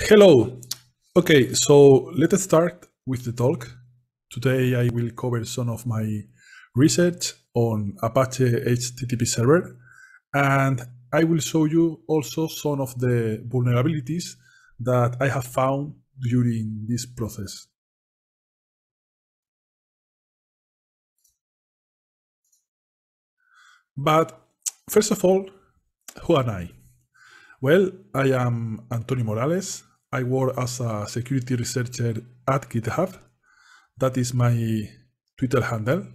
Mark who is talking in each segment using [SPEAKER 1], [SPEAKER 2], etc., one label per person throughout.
[SPEAKER 1] Hello. Okay, so let us start with the talk. Today I will cover some of my research on Apache HTTP server and I will show you also some of the vulnerabilities that I have found during this process. But first of all, who am I? Well, I am Antonio Morales. I work as a security researcher at GitHub. That is my Twitter handle,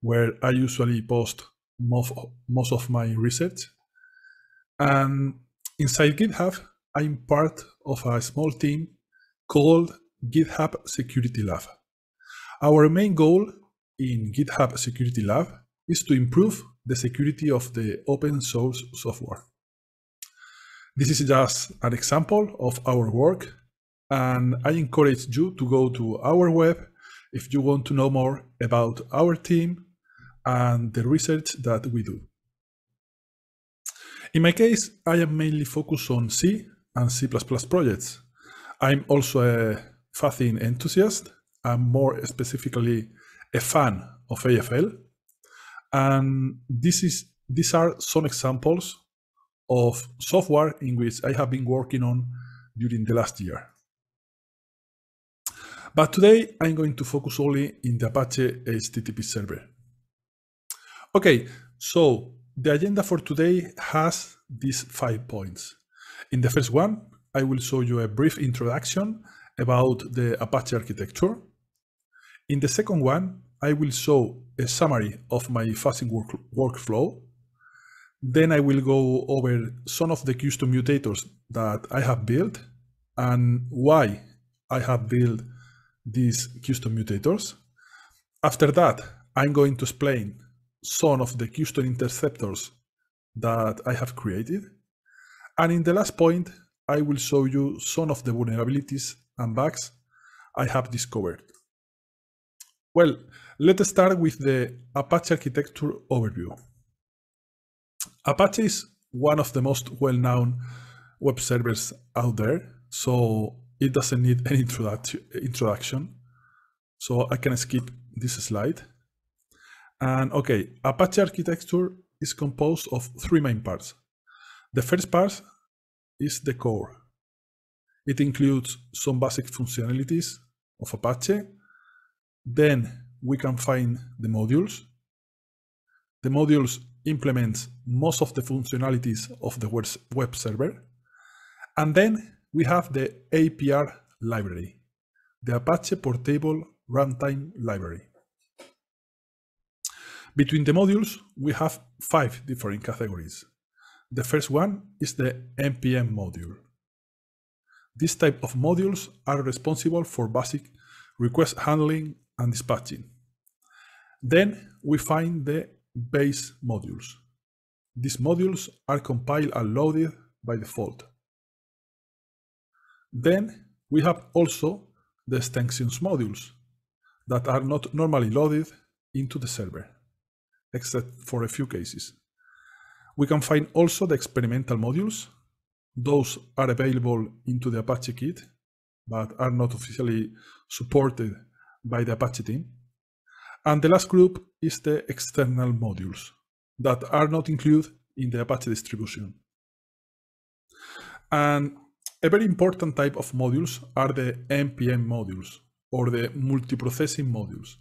[SPEAKER 1] where I usually post most, most of my research. And inside GitHub, I'm part of a small team called GitHub Security Lab. Our main goal in GitHub Security Lab is to improve the security of the open source software. This is just an example of our work, and I encourage you to go to our web if you want to know more about our team and the research that we do. In my case, I am mainly focused on C and C++ projects. I'm also a Fasting enthusiast. I'm more specifically a fan of AFL. And this is these are some examples of software in which I have been working on during the last year. But today I'm going to focus only in the Apache HTTP server. Okay, so the agenda for today has these five points. In the first one, I will show you a brief introduction about the Apache architecture. In the second one, I will show a summary of my fasting work workflow then I will go over some of the custom mutators that I have built and why I have built these custom mutators. After that, I'm going to explain some of the custom interceptors that I have created. And in the last point, I will show you some of the vulnerabilities and bugs I have discovered. Well, let's start with the Apache architecture overview. Apache is one of the most well-known web servers out there, so it doesn't need any introduction. So I can skip this slide. And okay, Apache architecture is composed of three main parts. The first part is the core. It includes some basic functionalities of Apache. Then we can find the modules. The modules implements most of the functionalities of the web server. And then we have the APR library, the Apache Portable Runtime Library. Between the modules, we have five different categories. The first one is the NPM module. This type of modules are responsible for basic request handling and dispatching. Then we find the base modules. These modules are compiled and loaded by default. Then we have also the extensions modules that are not normally loaded into the server, except for a few cases. We can find also the experimental modules. Those are available into the Apache kit, but are not officially supported by the Apache team. And the last group is the external modules that are not included in the Apache distribution. And a very important type of modules are the NPM modules or the multiprocessing modules.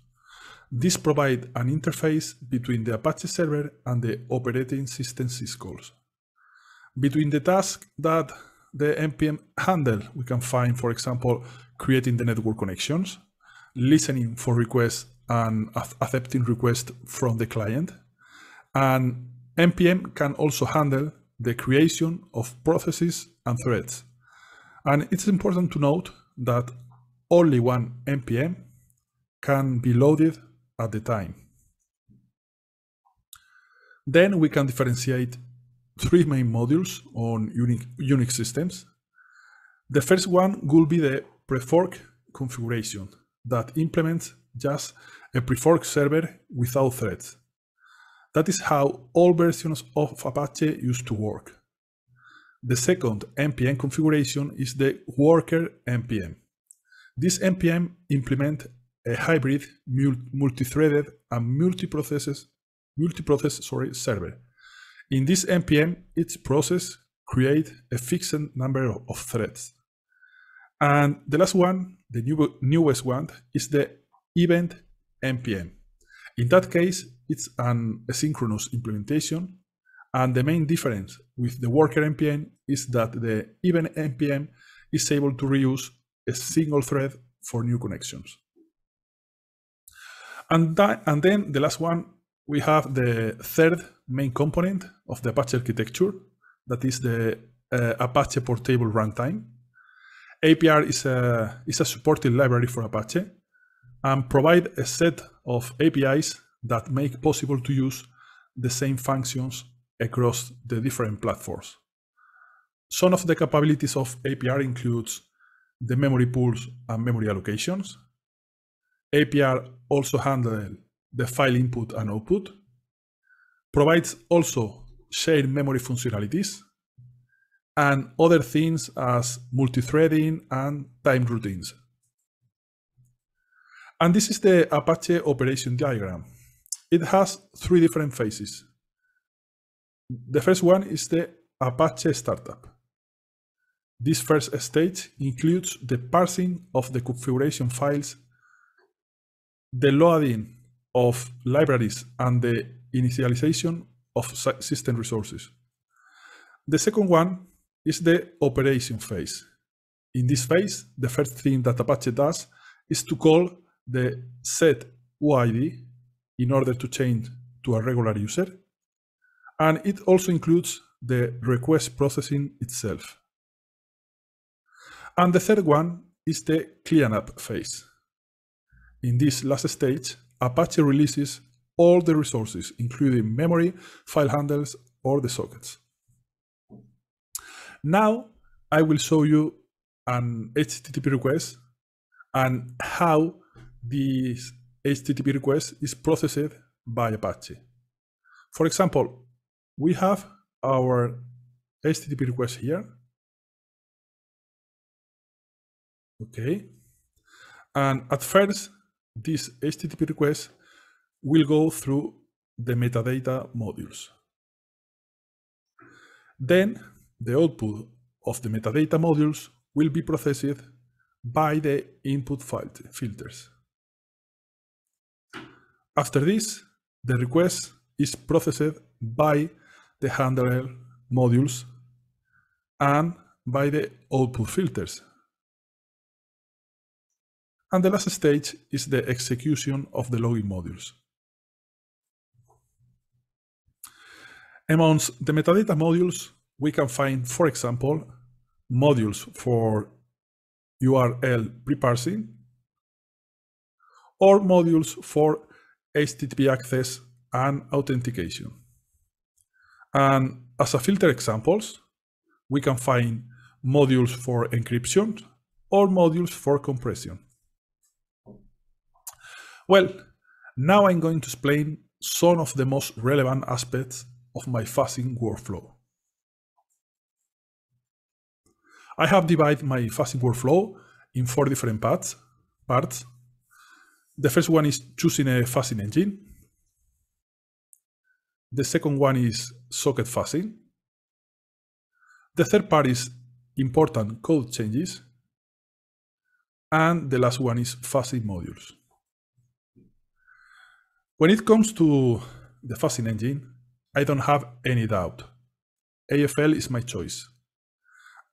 [SPEAKER 1] These provide an interface between the Apache server and the operating system syscalls. Between the tasks that the NPM handle, we can find, for example, creating the network connections, listening for requests an accepting request from the client. And NPM can also handle the creation of processes and threads. And it's important to note that only one NPM can be loaded at the time. Then we can differentiate three main modules on Unix, Unix systems. The first one will be the prefork configuration that implements just a prefork server without threads. That is how all versions of Apache used to work. The second NPM configuration is the worker NPM. This NPM implements a hybrid multi-threaded and multi processes multi-process sorry server. In this NPM, each process creates a fixed number of, threads. And the last one, the newest one, is the event npm. In that case, it's an asynchronous implementation, and the main difference with the worker npm is that the event npm is able to reuse a single thread for new connections. And, that, and then the last one, we have the third main component of the Apache architecture, that is the uh, Apache Portable Runtime. APR is a, is a supported library for Apache, and provide a set of APIs that make possible to use the same functions across the different platforms. Some of the capabilities of APR includes the memory pools and memory allocations. APR also handles the file input and output, provides also shared memory functionalities, and other things as multi-threading and time routines. And this is the Apache operation diagram. It has three different phases. The first one is the Apache startup. This first stage includes the parsing of the configuration files, the loading of libraries, and the initialization of system resources. The second one is the operation phase. In this phase, the first thing that Apache does is to call the set UID in order to change to a regular user. And it also includes the request processing itself. And the third one is the cleanup phase. In this last stage, Apache releases all the resources, including memory, file handles, or the sockets. Now, I will show you an HTTP request and how this HTTP request is processed by Apache. For example, we have our HTTP request here. Okay. And at first, this HTTP request will go through the metadata modules. Then the output of the metadata modules will be processed by the input filters. After this, the request is processed by the handler modules and by the output filters. And the last stage is the execution of the login modules. Amongst the metadata modules, we can find, for example, modules for URL pre-parsing or modules for HTTP access and authentication. And as a filter examples, we can find modules for encryption or modules for compression. Well, now I'm going to explain some of the most relevant aspects of my fuzzing workflow. I have divided my fuzzing workflow in four different parts, parts the first one is choosing a fuzzing engine. The second one is socket fuzzing. The third part is important code changes. And the last one is fuzzing modules. When it comes to the fuzzing engine, I don't have any doubt. AFL is my choice.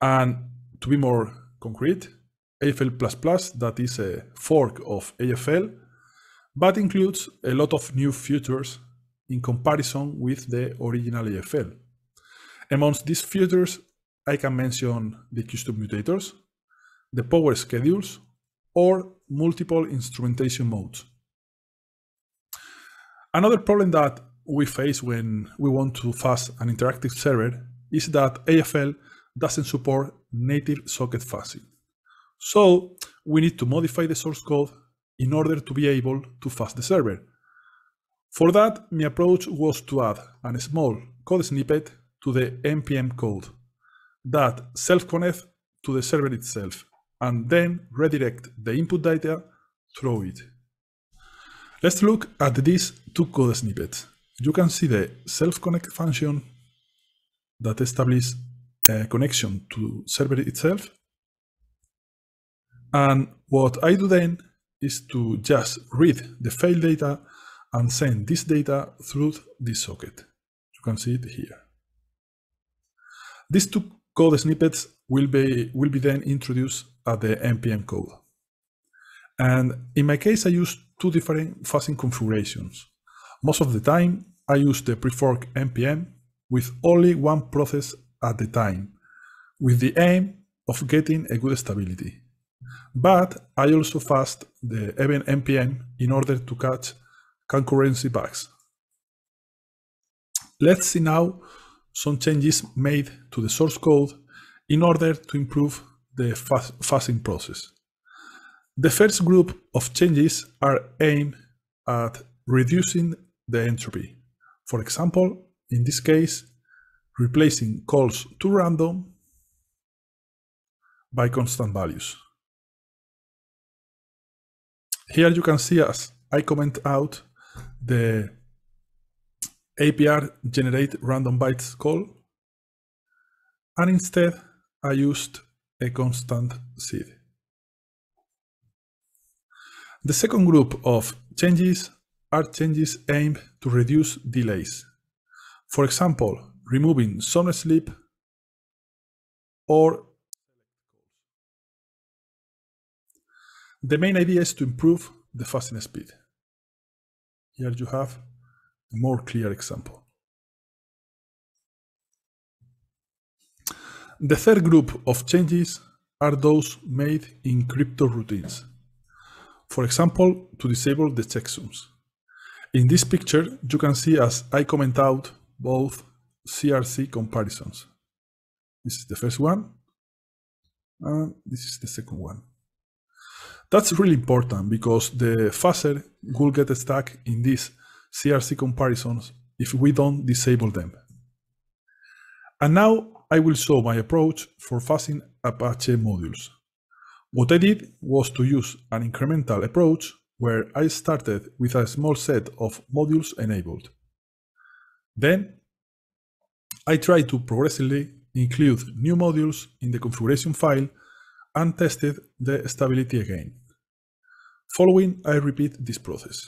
[SPEAKER 1] And to be more concrete, AFL++, that is a fork of AFL, but includes a lot of new features in comparison with the original AFL. Amongst these features, I can mention the custom mutators, the power schedules, or multiple instrumentation modes. Another problem that we face when we want to fast an interactive server is that AFL doesn't support native socket fuzzing. So we need to modify the source code in order to be able to fast the server. For that, my approach was to add a small code snippet to the npm code that self-connect to the server itself and then redirect the input data through it. Let's look at these two code snippets. You can see the self-connect function that establishes a connection to server itself and what I do then is to just read the file data and send this data through this socket. You can see it here. These two code snippets will be, will be then introduced at the NPM code. And in my case, I use two different fuzzing configurations. Most of the time, I use the prefork NPM with only one process at the time, with the aim of getting a good stability. But I also fast the event NPM in order to catch concurrency bugs. Let's see now some changes made to the source code in order to improve the fast fasting process. The first group of changes are aimed at reducing the entropy. For example, in this case, replacing calls to random by constant values here you can see as I comment out the APR generate random bytes call. And instead I used a constant seed. The second group of changes are changes aimed to reduce delays. For example, removing some sleep or The main idea is to improve the fastening speed. Here you have a more clear example. The third group of changes are those made in crypto routines. For example, to disable the checksums. In this picture, you can see as I comment out both CRC comparisons. This is the first one, and this is the second one. That's really important because the we will get stuck in these CRC comparisons if we don't disable them. And now I will show my approach for fuzzing Apache modules. What I did was to use an incremental approach where I started with a small set of modules enabled. Then I tried to progressively include new modules in the configuration file and tested the stability again. Following, I repeat this process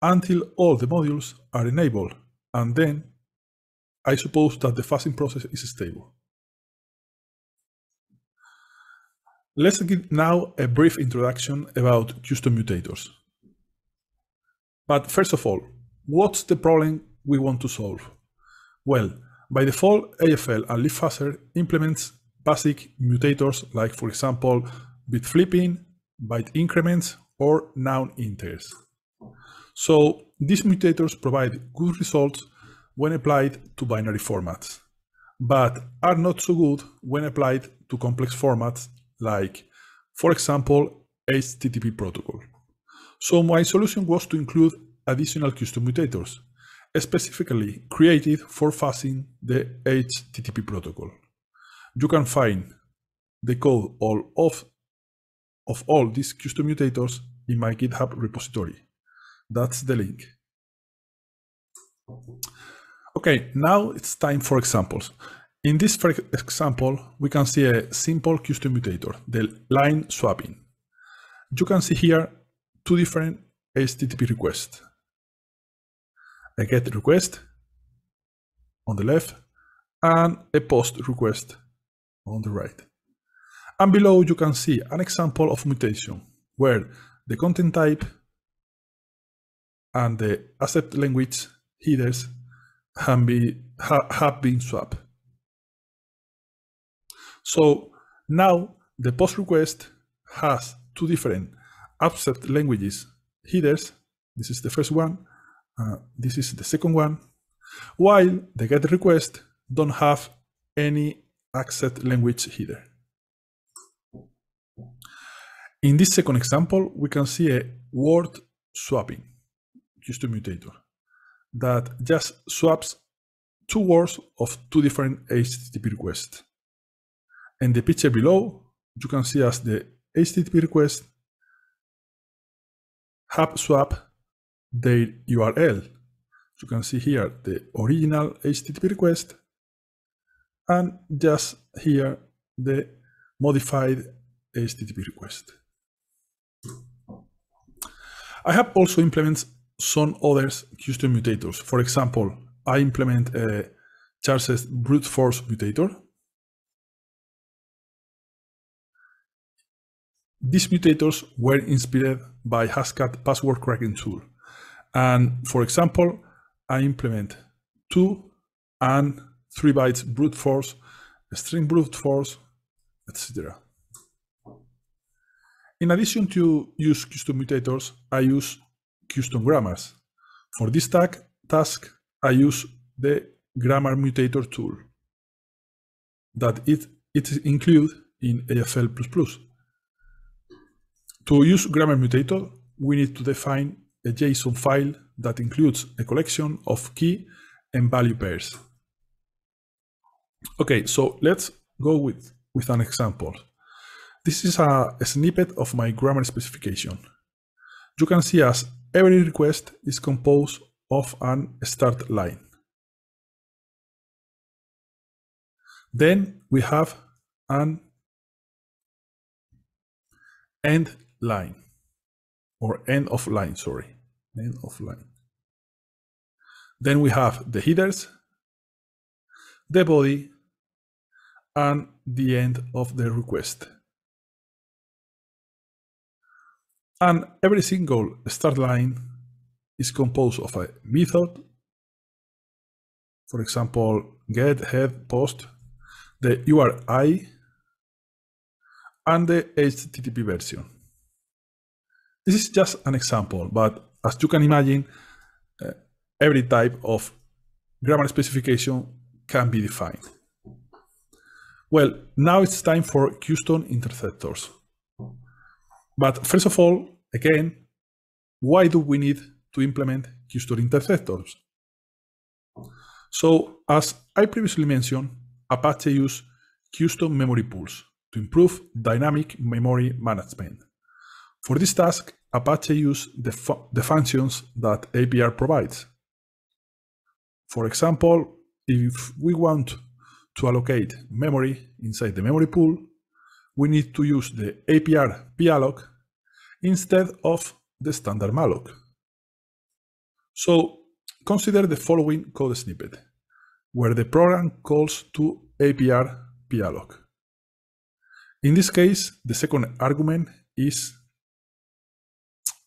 [SPEAKER 1] until all the modules are enabled, and then I suppose that the fasting process is stable. Let's give now a brief introduction about custom mutators. But first of all, what's the problem we want to solve? Well, by default, AFL and LeafFuzzer implements basic mutators like for example bit flipping, byte increments, or noun inters. So these mutators provide good results when applied to binary formats, but are not so good when applied to complex formats like, for example, HTTP protocol. So my solution was to include additional custom mutators, specifically created for fuzzing the HTTP protocol you can find the code all of, of all these custom mutators in my GitHub repository. That's the link. Okay, now it's time for examples. In this example, we can see a simple custom mutator, the line swapping. You can see here two different HTTP requests. A GET request on the left and a POST request on the right. And below you can see an example of mutation where the content type and the accept language headers have been, have been swapped. So now the post request has two different accept languages headers. This is the first one. Uh, this is the second one. While the get request don't have any accept language header. In this second example, we can see a word swapping, just a mutator, that just swaps two words of two different HTTP requests. In the picture below, you can see as the HTTP request have swap their URL. You can see here the original HTTP request and just here the modified HTTP request. I have also implemented some other custom mutators. For example, I implement a Charles brute force mutator. These mutators were inspired by Hascat password cracking tool. And for example, I implement two and 3 bytes brute force, string brute force, etc. In addition to use custom mutators, I use custom grammars. For this tag, task, I use the grammar mutator tool that it, it is included in AFL++. To use grammar mutator, we need to define a JSON file that includes a collection of key and value pairs. Okay, so let's go with, with an example. This is a, a snippet of my grammar specification. You can see as every request is composed of an start line. Then we have an end line or end of line, sorry, end of line. Then we have the headers, the body, and the end of the request. And every single start line is composed of a method, for example, get, head, post, the URI, and the HTTP version. This is just an example, but as you can imagine, uh, every type of grammar specification can be defined. Well, now it's time for custom interceptors. But first of all, again, why do we need to implement custom interceptors? So as I previously mentioned, Apache uses custom memory pools to improve dynamic memory management. For this task, Apache uses the, fu the functions that APR provides. For example, if we want to allocate memory inside the memory pool, we need to use the APR palloc instead of the standard malloc. So consider the following code snippet, where the program calls to APR palloc. In this case, the second argument is,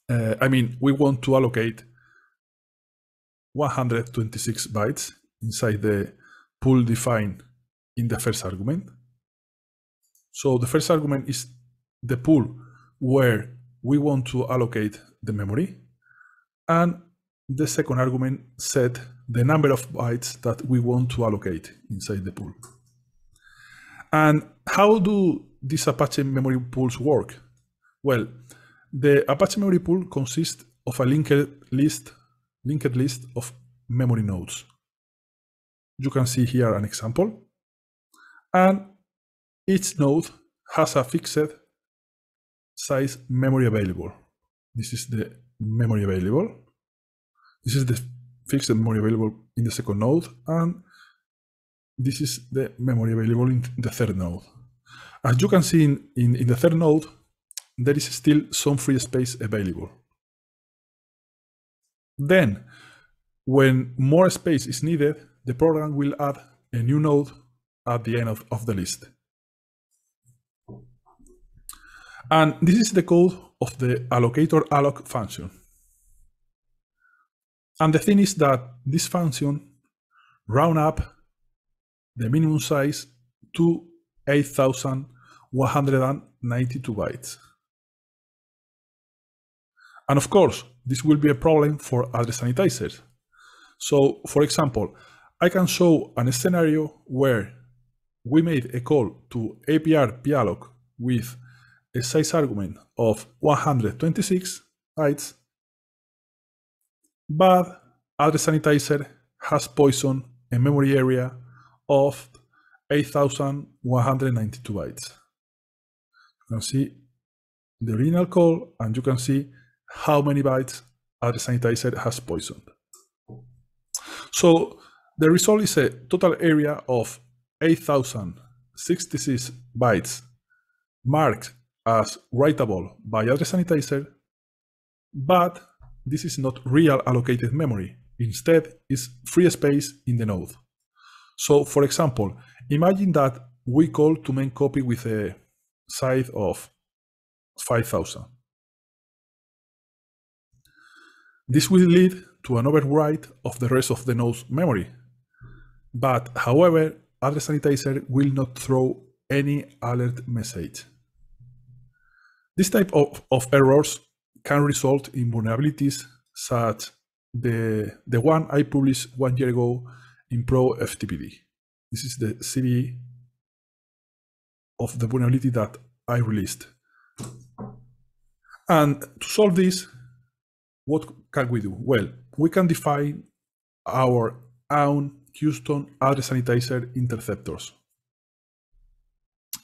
[SPEAKER 1] uh, I mean, we want to allocate 126 bytes inside the pool defined in the first argument. So the first argument is the pool where we want to allocate the memory. And the second argument set the number of bytes that we want to allocate inside the pool. And how do these Apache memory pools work? Well, the Apache memory pool consists of a linked list, linked list of memory nodes. You can see here an example and each node has a fixed size memory available. This is the memory available. This is the fixed memory available in the second node, and this is the memory available in the third node. As you can see in, in, in the third node, there is still some free space available. Then, when more space is needed, the program will add a new node at the end of, of the list. And this is the code of the allocator alloc function. And the thing is that this function round up the minimum size to 8,192 bytes. And of course, this will be a problem for address sanitizers. So for example, I can show an scenario where we made a call to APR Dialog with a size argument of 126 bytes, but address sanitizer has poisoned a memory area of 8192 bytes. You can see the original call and you can see how many bytes address sanitizer has poisoned. So the result is a total area of 8,066 bytes marked as writable by address sanitizer, but this is not real allocated memory. Instead, it's free space in the node. So for example, imagine that we call to main copy with a size of 5000. This will lead to an overwrite of the rest of the node's memory. But however, other sanitizer will not throw any alert message. This type of, of errors can result in vulnerabilities such the, the one I published one year ago in Pro FTPD. This is the CV of the vulnerability that I released. And to solve this, what can we do? Well, we can define our own Houston Address Sanitizer Interceptors.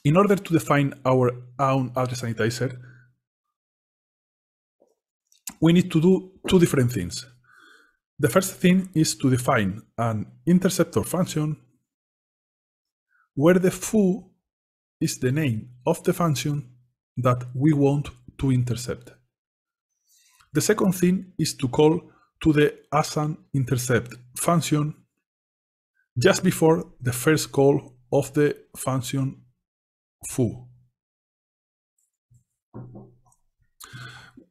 [SPEAKER 1] In order to define our own address sanitizer, we need to do two different things. The first thing is to define an interceptor function where the foo is the name of the function that we want to intercept. The second thing is to call to the asan intercept function just before the first call of the function foo.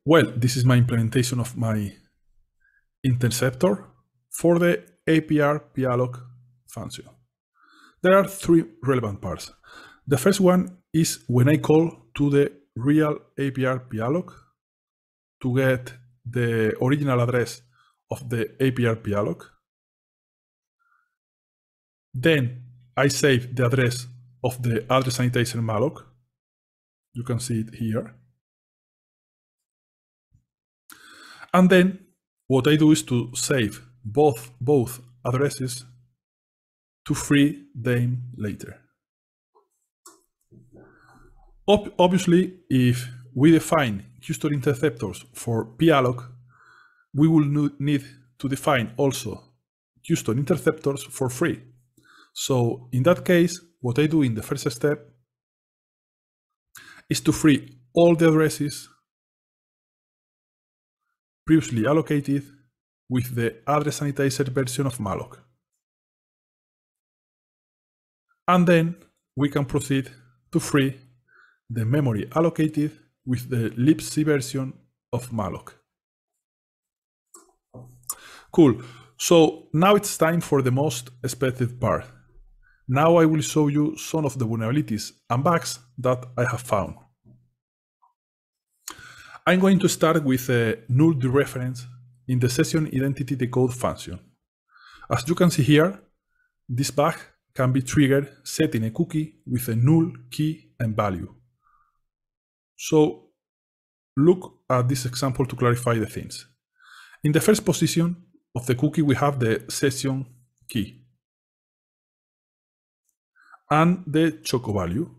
[SPEAKER 1] Well, this is my implementation of my interceptor for the APR PLOC function. There are three relevant parts. The first one is when I call to the real APR PLOC to get the original address of the APR PLOC. Then I save the address of the address annotation malloc. You can see it here. And then what I do is to save both, both addresses to free them later. Ob obviously, if we define custody interceptors for palloc, we will need to define also custody interceptors for free. So in that case, what I do in the first step is to free all the addresses previously allocated with the address sanitizer version of malloc. And then we can proceed to free the memory allocated with the libc version of malloc. Cool. So now it's time for the most expected part, now I will show you some of the vulnerabilities and bugs that I have found. I'm going to start with a null dereference in the session identity decode function. As you can see here, this bug can be triggered setting a cookie with a null key and value. So look at this example to clarify the things. In the first position of the cookie, we have the session key and the Choco value.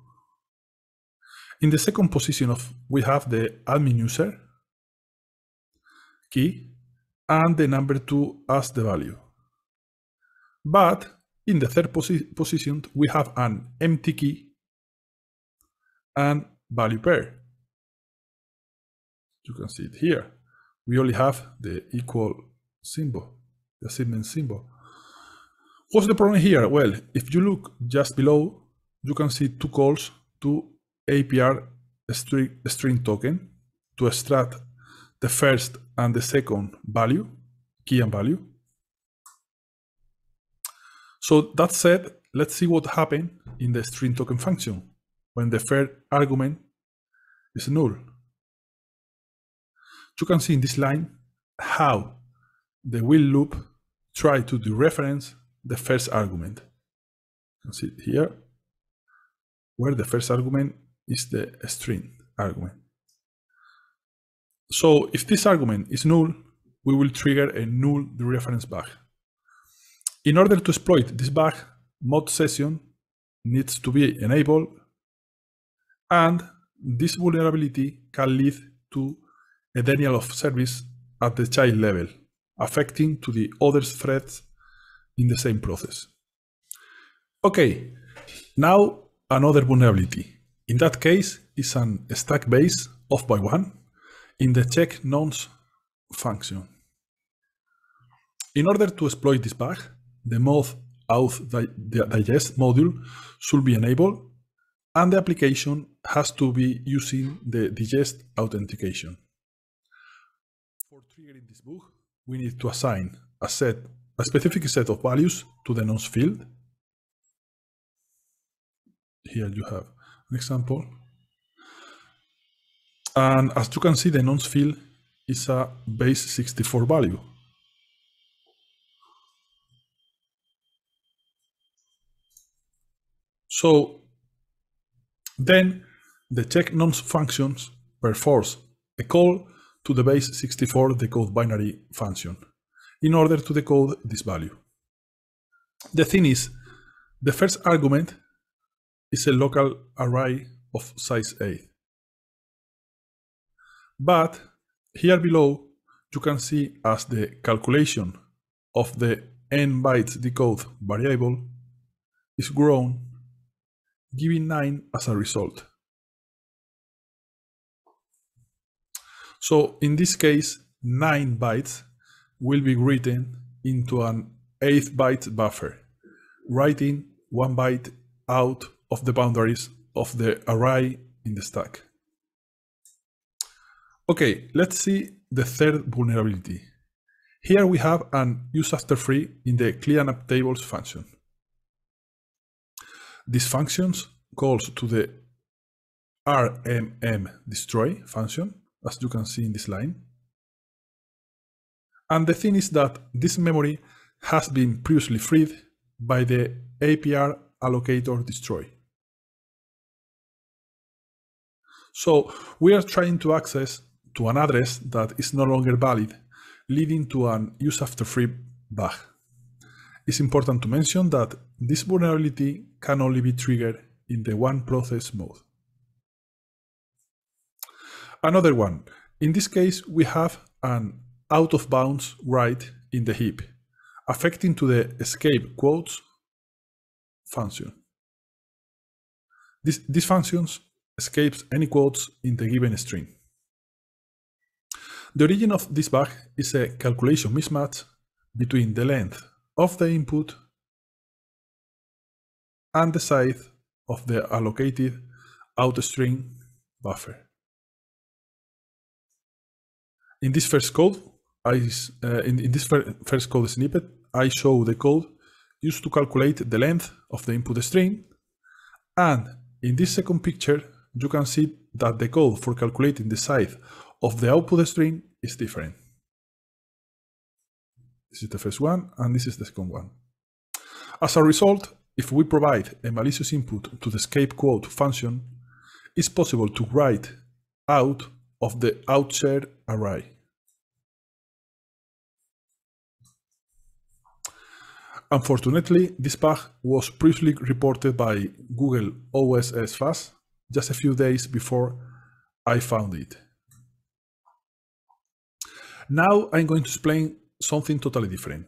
[SPEAKER 1] In the second position of we have the admin user key and the number 2 as the value. But in the third posi position we have an empty key and value pair. You can see it here. We only have the equal symbol, the assignment symbol. What's the problem here? Well, if you look just below, you can see two calls to APR string, token to extract the first and the second value, key and value. So that said, let's see what happened in the string token function when the first argument is null. You can see in this line how the will loop try to dereference the first argument. You can see here, where the first argument is the string argument. So if this argument is null, we will trigger a null dereference bug. In order to exploit this bug, mod session needs to be enabled and this vulnerability can lead to a denial of service at the child level, affecting to the other threads in the same process. Okay, now another vulnerability. In that case, it's an stack base off by one in the check nonce function. In order to exploit this bug, the mod auth digest module should be enabled and the application has to be using the digest authentication. For triggering this bug, we need to assign a set a specific set of values to the nonce field. Here you have an example. And as you can see, the nonce field is a base 64 value. So then the check nonce functions performs a call to the base 64 decode binary function in order to decode this value. The thing is, the first argument is a local array of size 8. But here below, you can see as the calculation of the n bytes decode variable is grown, giving 9 as a result. So in this case, 9 bytes will be written into an 8 byte buffer, writing 1 byte out of the boundaries of the array in the stack. Okay, let's see the third vulnerability. Here we have an use after free in the cleanup tables function. This function calls to the rmm destroy function, as you can see in this line. And the thing is that this memory has been previously freed by the APR allocator destroy. So we are trying to access to an address that is no longer valid, leading to an use after free bug. It's important to mention that this vulnerability can only be triggered in the one process mode. Another one. In this case, we have an out of bounds right in the heap, affecting to the escape quotes function. This, this function escapes any quotes in the given string. The origin of this bug is a calculation mismatch between the length of the input and the size of the allocated out string buffer. In this first code, I uh, in, in, this first code snippet, I show the code used to calculate the length of the input string. And in this second picture, you can see that the code for calculating the size of the output string is different. This is the first one, and this is the second one. As a result, if we provide a malicious input to the escape quote function, it's possible to write out of the outshare array. Unfortunately, this bug was briefly reported by Google OSS fuzz just a few days before I found it. Now I'm going to explain something totally different.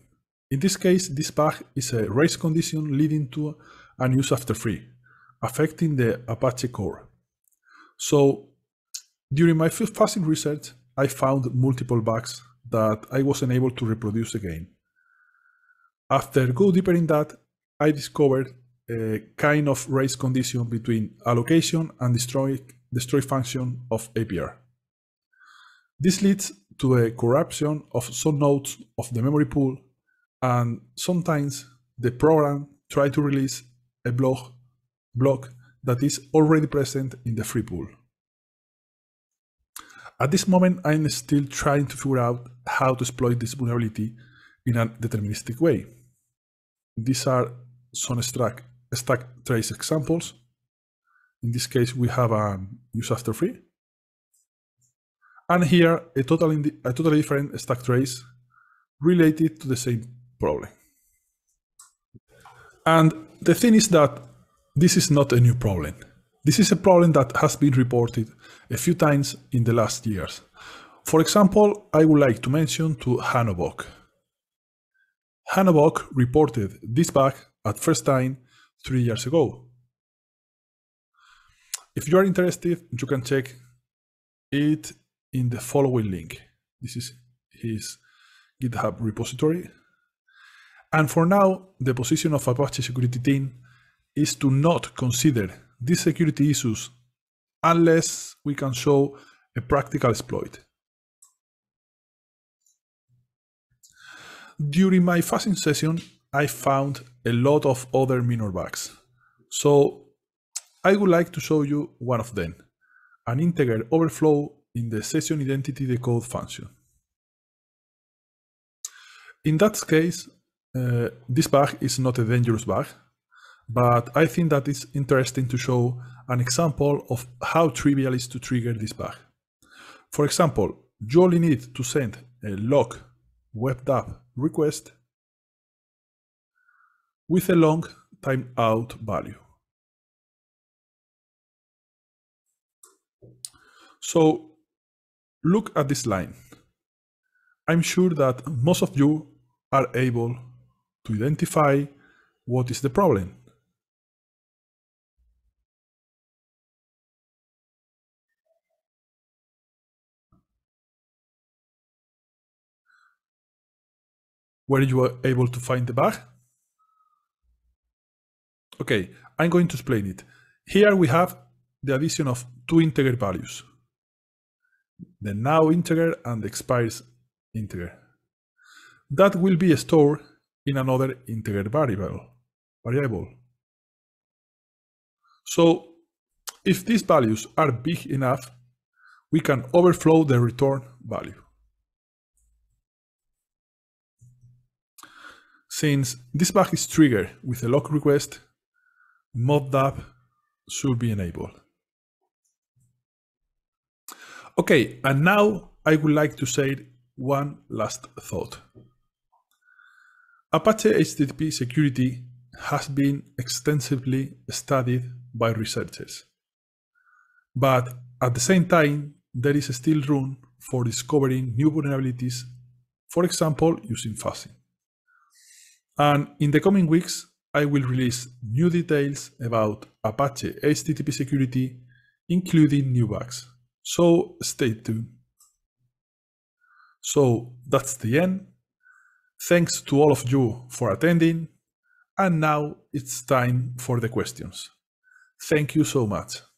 [SPEAKER 1] In this case, this bug is a race condition leading to an use after free, affecting the Apache core. So during my first research, I found multiple bugs that I wasn't able to reproduce again. After go deeper in that, I discovered a kind of race condition between allocation and destroy, destroy function of APR. This leads to a corruption of some nodes of the memory pool and sometimes the program try to release a block, block that is already present in the free pool. At this moment, I'm still trying to figure out how to exploit this vulnerability in a deterministic way. These are some stack, stack trace examples. In this case, we have a um, use after free. And here, a totally, a totally different stack trace related to the same problem. And the thing is that this is not a new problem. This is a problem that has been reported a few times in the last years. For example, I would like to mention to Hanobok. Hanabok reported this bug at first time three years ago. If you are interested, you can check it in the following link. This is his GitHub repository. And for now, the position of Apache security team is to not consider these security issues unless we can show a practical exploit. during my fasting session, I found a lot of other minor bugs. So I would like to show you one of them, an integer overflow in the session identity decode function. In that case, uh, this bug is not a dangerous bug, but I think that it's interesting to show an example of how trivial is to trigger this bug. For example, you only need to send a log WebDAV request with a long timeout value. So look at this line. I'm sure that most of you are able to identify what is the problem. where you are able to find the bug? Okay, I'm going to explain it. Here we have the addition of two integer values, the now integer and the expires integer. That will be stored in another integer variable. variable. So if these values are big enough, we can overflow the return value. Since this bug is triggered with a lock request, moddab should be enabled. Okay, and now I would like to say one last thought. Apache HTTP security has been extensively studied by researchers. But at the same time, there is still room for discovering new vulnerabilities, for example, using fuzzing. And in the coming weeks, I will release new details about Apache HTTP security, including new bugs. So stay tuned. So that's the end. Thanks to all of you for attending. And now it's time for the questions. Thank you so much.